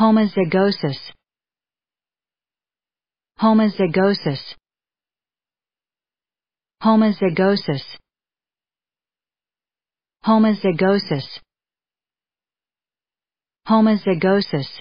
homozygosis homozygosis homozygosis homozygosis homozygosis